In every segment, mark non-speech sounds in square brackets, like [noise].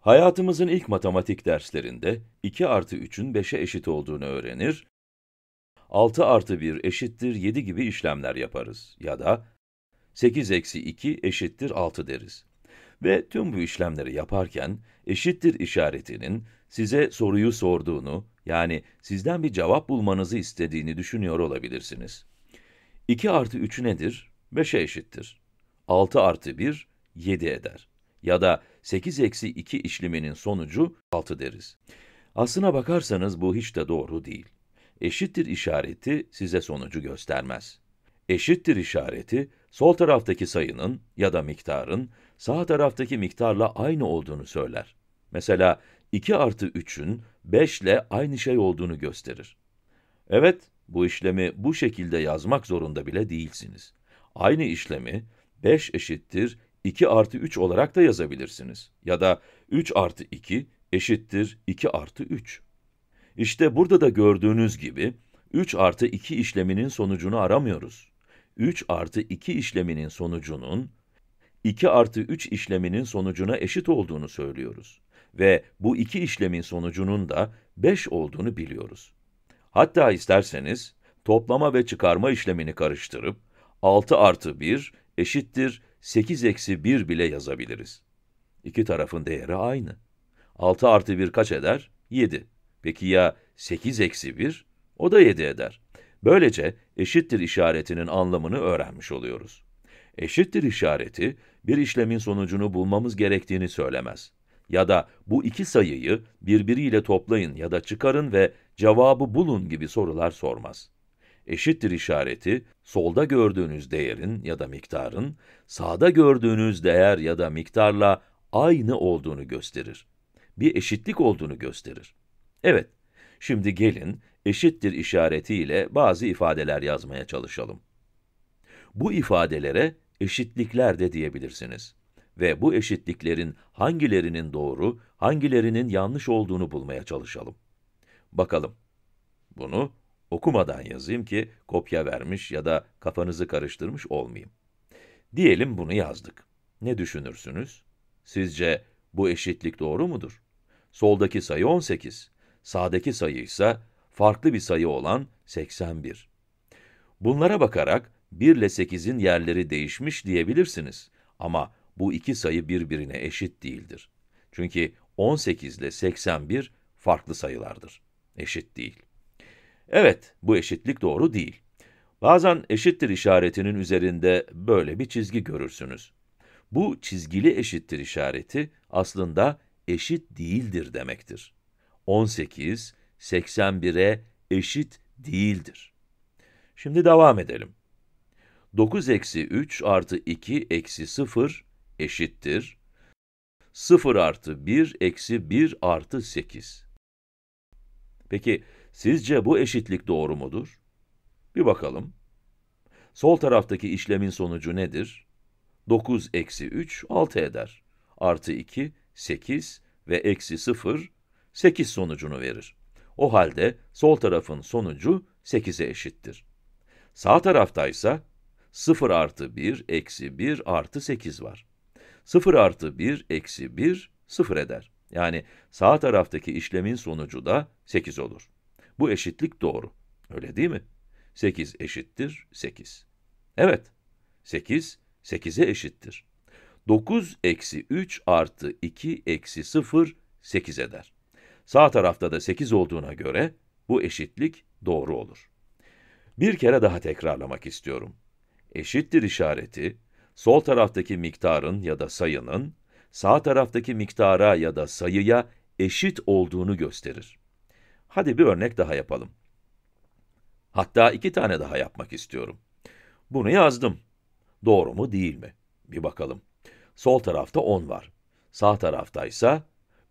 Hayatımızın ilk matematik derslerinde 2 artı 3'ün 5'e eşit olduğunu öğrenir, 6 artı 1 eşittir 7 gibi işlemler yaparız ya da 8 eksi 2 eşittir 6 deriz. Ve tüm bu işlemleri yaparken eşittir işaretinin size soruyu sorduğunu, yani sizden bir cevap bulmanızı istediğini düşünüyor olabilirsiniz. 2 artı 3 nedir? 5'e eşittir. 6 artı 1, 7 eder. Ya da 8 eksi 2 işleminin sonucu 6 deriz. Aslına bakarsanız bu hiç de doğru değil. Eşittir işareti size sonucu göstermez. Eşittir işareti, sol taraftaki sayının ya da miktarın sağ taraftaki miktarla aynı olduğunu söyler. Mesela 2 artı 3'ün 5 ile aynı şey olduğunu gösterir. Evet, bu işlemi bu şekilde yazmak zorunda bile değilsiniz. Aynı işlemi 5 eşittir 2 artı 3 olarak da yazabilirsiniz. Ya da 3 artı 2 eşittir 2 artı 3. İşte burada da gördüğünüz gibi 3 artı 2 işleminin sonucunu aramıyoruz. 3 artı 2 işleminin sonucunun 2 artı 3 işleminin sonucuna eşit olduğunu söylüyoruz. Ve bu iki işlemin sonucunun da 5 olduğunu biliyoruz. Hatta isterseniz toplama ve çıkarma işlemini karıştırıp 6 artı 1 eşittir 8 eksi 1 bile yazabiliriz. İki tarafın değeri aynı. 6 artı 1 kaç eder? 7. Peki ya 8 eksi 1? O da 7 eder. Böylece eşittir işaretinin anlamını öğrenmiş oluyoruz. Eşittir işareti, bir işlemin sonucunu bulmamız gerektiğini söylemez. Ya da bu iki sayıyı birbiriyle toplayın ya da çıkarın ve cevabı bulun gibi sorular sormaz eşittir işareti, solda gördüğünüz değerin ya da miktarın, sağda gördüğünüz değer ya da miktarla aynı olduğunu gösterir. Bir eşitlik olduğunu gösterir. Evet, şimdi gelin eşittir işaretiyle bazı ifadeler yazmaya çalışalım. Bu ifadelere eşitlikler de diyebilirsiniz. Ve bu eşitliklerin hangilerinin doğru, hangilerinin yanlış olduğunu bulmaya çalışalım. Bakalım. Bunu okumadan yazayım ki kopya vermiş ya da kafanızı karıştırmış olmayayım. Diyelim bunu yazdık. Ne düşünürsünüz? Sizce bu eşitlik doğru mudur? Soldaki sayı 18, sağdaki sayı ise farklı bir sayı olan 81. Bunlara bakarak 1 ile 8'in yerleri değişmiş diyebilirsiniz ama bu iki sayı birbirine eşit değildir. Çünkü 18 ile 81 farklı sayılardır. Eşit değil. Evet, bu eşitlik doğru değil. Bazen eşittir işaretinin üzerinde böyle bir çizgi görürsünüz. Bu çizgili eşittir işareti aslında eşit değildir demektir. 18, 81'e eşit değildir. Şimdi devam edelim. 9 eksi 3 artı 2 eksi 0 eşittir. 0 artı 1 eksi 1 artı 8. Peki, Sizce bu eşitlik doğru mudur? Bir bakalım. Sol taraftaki işlemin sonucu nedir? 9 eksi 3, 6 eder. Artı 2, 8 ve eksi 0, 8 sonucunu verir. O halde sol tarafın sonucu 8'e eşittir. Sağ taraftaysa 0 artı 1, eksi 1 artı 8 var. 0 artı 1, eksi 1, 0 eder. Yani sağ taraftaki işlemin sonucu da 8 olur. Bu eşitlik doğru. Öyle değil mi? 8 eşittir 8. Evet. 8 8'e eşittir. 9 eksi 3 artı 2 eksi 0 8 eder. Sağ tarafta da 8 olduğuna göre bu eşitlik doğru olur. Bir kere daha tekrarlamak istiyorum. Eşittir işareti sol taraftaki miktarın ya da sayının sağ taraftaki miktara ya da sayıya eşit olduğunu gösterir. Hadi bir örnek daha yapalım. Hatta iki tane daha yapmak istiyorum. Bunu yazdım. Doğru mu değil mi? Bir bakalım. Sol tarafta 10 var. Sağ taraftaysa ise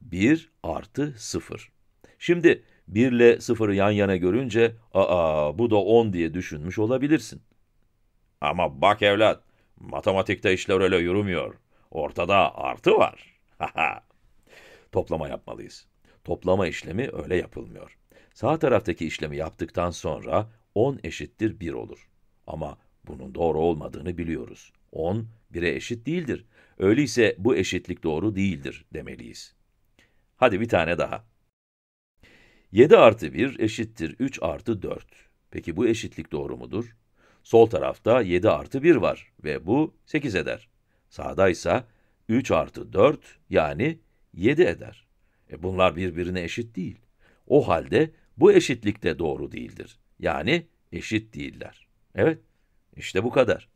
1 artı 0. Şimdi 1 ile 0'ı yan yana görünce, aa bu da 10 diye düşünmüş olabilirsin. Ama bak evlat, matematikte işler öyle yürümüyor. Ortada artı var. [laughs] Toplama yapmalıyız. Toplama işlemi öyle yapılmıyor. Sağ taraftaki işlemi yaptıktan sonra 10 eşittir 1 olur. Ama bunun doğru olmadığını biliyoruz. 10, 1'e eşit değildir. Öyleyse bu eşitlik doğru değildir demeliyiz. Hadi bir tane daha. 7 artı 1 eşittir 3 artı 4. Peki bu eşitlik doğru mudur? Sol tarafta 7 artı 1 var ve bu 8 eder. Sağda ise 3 artı 4 yani 7 eder. E bunlar birbirine eşit değil. O halde bu eşitlik de doğru değildir. Yani eşit değiller. Evet, işte bu kadar.